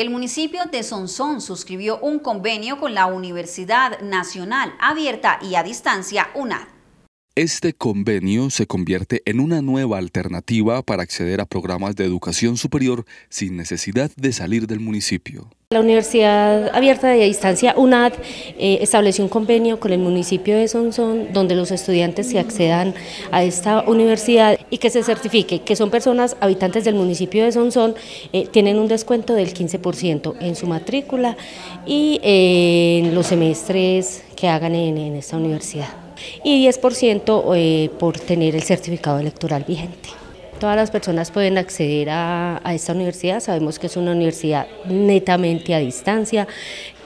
el municipio de Sonsón suscribió un convenio con la Universidad Nacional Abierta y a Distancia UNAD. Este convenio se convierte en una nueva alternativa para acceder a programas de educación superior sin necesidad de salir del municipio. La Universidad Abierta y a Distancia, UNAD, eh, estableció un convenio con el municipio de Sonsón donde los estudiantes se accedan a esta universidad y que se certifique que son personas habitantes del municipio de Sonsón, eh, tienen un descuento del 15% en su matrícula y eh, en los semestres que hagan en, esta universidad y 10% eh, por tener el certificado electoral vigente. Todas las personas pueden acceder a esta universidad, sabemos que es una universidad netamente a distancia,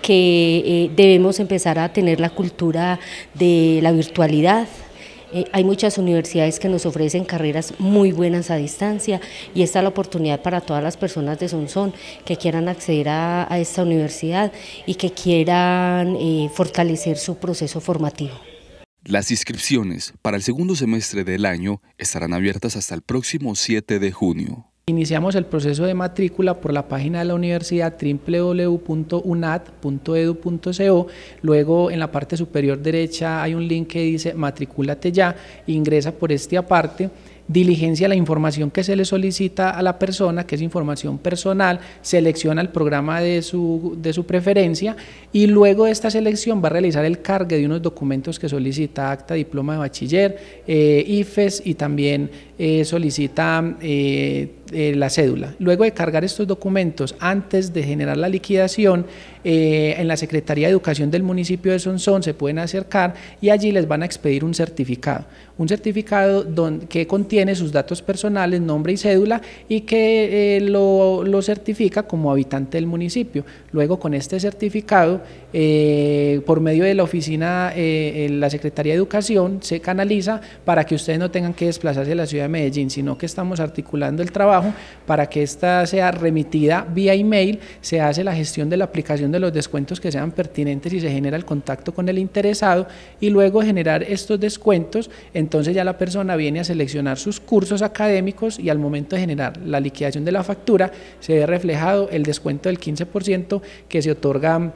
que debemos empezar a tener la cultura de la virtualidad, eh, hay muchas universidades que nos ofrecen carreras muy buenas a distancia y esta es la oportunidad para todas las personas de Sonsón que quieran acceder a, esta universidad y que quieran eh, fortalecer su proceso formativo. Las inscripciones para el segundo semestre del año estarán abiertas hasta el próximo 7 de junio. Iniciamos el proceso de matrícula por la página de la universidad www.unat.edu.co. Luego en la parte superior derecha hay un link que dice matrículate ya, ingresa por este aparte, diligencia la información que se le solicita a la persona, que es información personal, selecciona el programa de su, de su preferencia y luego de esta selección va a realizar el cargue de unos documentos que solicita acta, diploma de bachiller, eh, IFES y también eh, solicita eh, eh, la cédula. Luego de cargar estos documentos, antes de generar la liquidación, en la Secretaría de Educación del municipio de Sonsón se pueden acercar y allí les van a expedir un certificado. Un certificado que contiene sus datos personales, nombre y cédula y que lo, certifica como habitante del municipio. Luego con este certificado, por medio de la oficina, en la Secretaría de Educación se canaliza para que ustedes no tengan que desplazarse a la ciudad de Medellín, sino que estamos articulando el trabajo para que esta sea remitida vía email, se hace la gestión de la aplicación de los descuentos que sean pertinentes y se genera el contacto con el interesado y luego generar estos descuentos, entonces ya la persona viene a seleccionar sus cursos académicos y al momento de generar la liquidación de la factura se ve reflejado el descuento del 15% que se otorga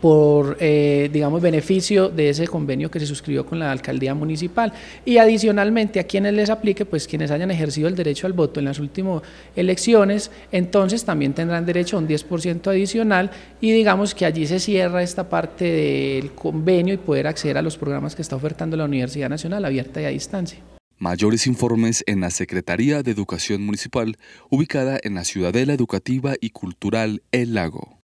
por, eh, digamos, beneficio de ese convenio que se suscribió con la alcaldía municipal. Y adicionalmente, a quienes les aplique, pues quienes hayan ejercido el derecho al voto en las últimas elecciones, entonces también tendrán derecho a un 10% adicional y digamos que allí se cierra esta parte del convenio y poder acceder a los programas que está ofertando la Universidad Nacional abierta y a distancia. Mayores informes en la Secretaría de Educación Municipal, ubicada en la Ciudadela Educativa y Cultural El Lago.